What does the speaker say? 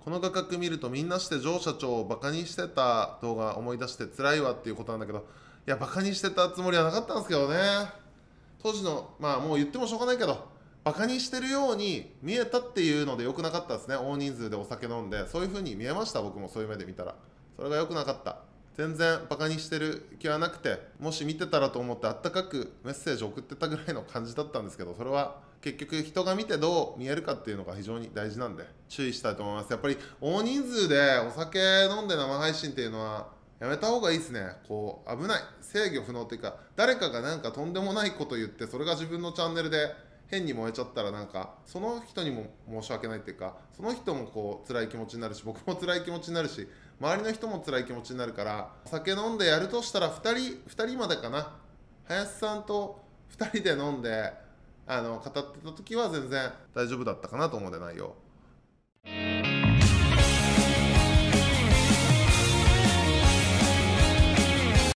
この画角見るとみんなして上社長をバカにしてた動画思い出して辛いわっていうことなんだけどいやバカにしてたつもりはなかったんですけどね当時のまあもう言ってもしょうがないけどバカにしてるように見えたっていうので良くなかったですね大人数でお酒飲んでそういう風に見えました僕もそういう目で見たらそれが良くなかった全然バカにしてる気はなくてもし見てたらと思ってあったかくメッセージ送ってたぐらいの感じだったんですけどそれは結局人が見てどう見えるかっていうのが非常に大事なんで注意したいと思いますやっぱり大人数でお酒飲んで生配信っていうのはやめた方がいいですねこう危ない制御不能っていうか誰かがなんかとんでもないこと言ってそれが自分のチャンネルで変に燃えちゃったらなんかその人にも申し訳ないっていうかその人もこう辛い気持ちになるし僕も辛い気持ちになるし周りの人も辛い気持ちになるから酒飲んでやるとしたら2人2人までかな林さんと2人で飲んであの語ってた時は全然大丈夫だったかなと思うで内容。